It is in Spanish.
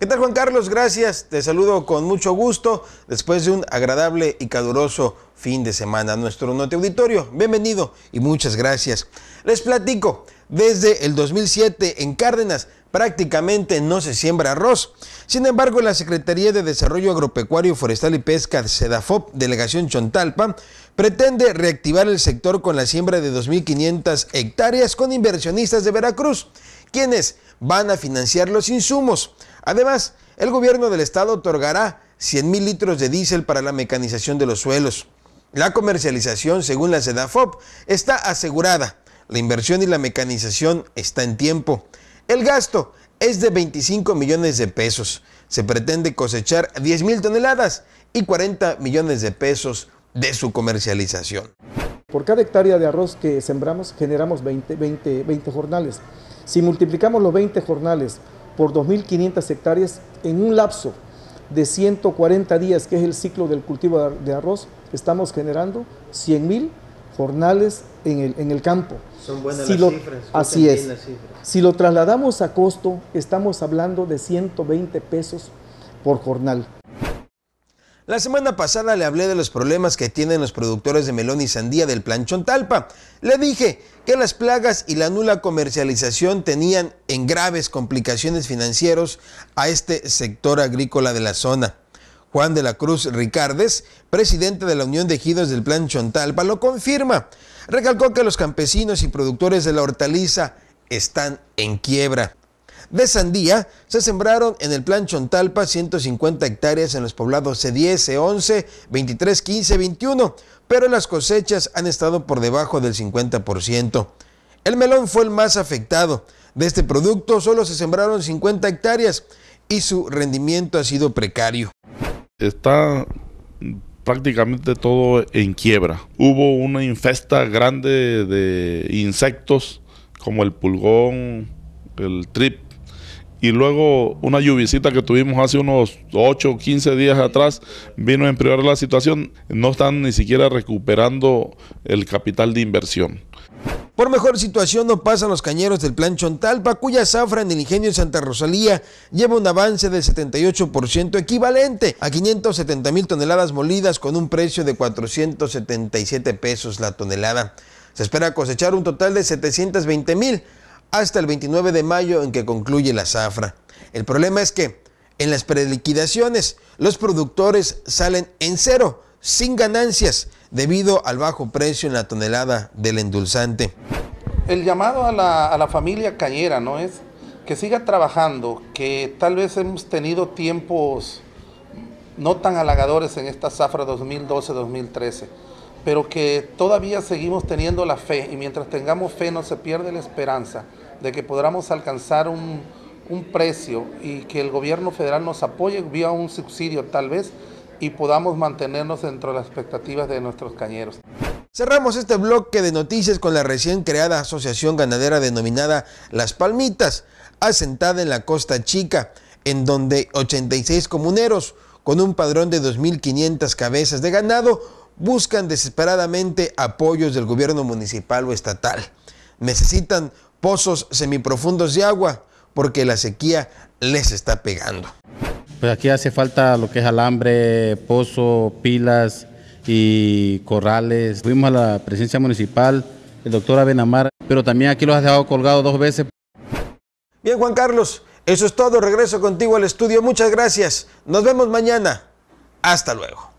¿Qué tal Juan Carlos? Gracias, te saludo con mucho gusto después de un agradable y caluroso fin de semana nuestro Note Auditorio. Bienvenido y muchas gracias. Les platico, desde el 2007 en Cárdenas prácticamente no se siembra arroz. Sin embargo, la Secretaría de Desarrollo Agropecuario, Forestal y Pesca, SEDAFOP, Delegación Chontalpa, pretende reactivar el sector con la siembra de 2.500 hectáreas con inversionistas de Veracruz quienes van a financiar los insumos. Además, el gobierno del estado otorgará 100 mil litros de diésel para la mecanización de los suelos. La comercialización, según la SEDAFOP, está asegurada. La inversión y la mecanización está en tiempo. El gasto es de 25 millones de pesos. Se pretende cosechar 10 mil toneladas y 40 millones de pesos de su comercialización. Por cada hectárea de arroz que sembramos generamos 20, 20, 20 jornales. Si multiplicamos los 20 jornales por 2.500 hectáreas, en un lapso de 140 días, que es el ciclo del cultivo de arroz, estamos generando 100.000 jornales en el, campo. Son buenas las cifras. Así es. Si lo trasladamos a costo, estamos hablando de 120 pesos por jornal. La semana pasada le hablé de los problemas que tienen los productores de melón y sandía del Plan Chontalpa. Le dije que las plagas y la nula comercialización tenían en graves complicaciones financieras a este sector agrícola de la zona. Juan de la Cruz Ricardes, presidente de la Unión de Ejidos del Plan Chontalpa, lo confirma. Recalcó que los campesinos y productores de la hortaliza están en quiebra de sandía se sembraron en el plan Chontalpa 150 hectáreas en los poblados C10, C11, 23, 15, 21, pero las cosechas han estado por debajo del 50%. El melón fue el más afectado. De este producto solo se sembraron 50 hectáreas y su rendimiento ha sido precario. Está prácticamente todo en quiebra. Hubo una infesta grande de insectos como el pulgón, el trip y luego una lluvicita que tuvimos hace unos 8 o 15 días atrás vino a empeorar la situación. No están ni siquiera recuperando el capital de inversión. Por mejor situación no pasan los cañeros del plan Chontalpa, cuya zafra en el ingenio de Santa Rosalía lleva un avance del 78% equivalente a 570 mil toneladas molidas con un precio de 477 pesos la tonelada. Se espera cosechar un total de 720 mil hasta el 29 de mayo en que concluye la zafra. El problema es que en las preliquidaciones los productores salen en cero, sin ganancias, debido al bajo precio en la tonelada del endulzante. El llamado a la, familia cañera, ¿no es? Que siga trabajando, que tal vez hemos tenido tiempos no tan halagadores en esta zafra 2012-2013 pero que todavía seguimos teniendo la fe y mientras tengamos fe no se pierde la esperanza de que podamos alcanzar un, precio y que el gobierno federal nos apoye vía un subsidio tal vez y podamos mantenernos dentro de las expectativas de nuestros cañeros. Cerramos este bloque de noticias con la recién creada asociación ganadera denominada Las Palmitas, asentada en la Costa Chica, en donde 86 comuneros con un padrón de 2.500 cabezas de ganado buscan desesperadamente apoyos del gobierno municipal o estatal. Necesitan pozos semiprofundos de agua porque la sequía les está pegando. Pues aquí hace falta lo que es alambre, pozo, pilas y corrales. Fuimos a la presencia municipal, el doctor Abenamar, pero también aquí los has dejado colgado dos veces. Bien, Juan Carlos, eso es todo. Regreso contigo al estudio. Muchas gracias. Nos vemos mañana. Hasta luego.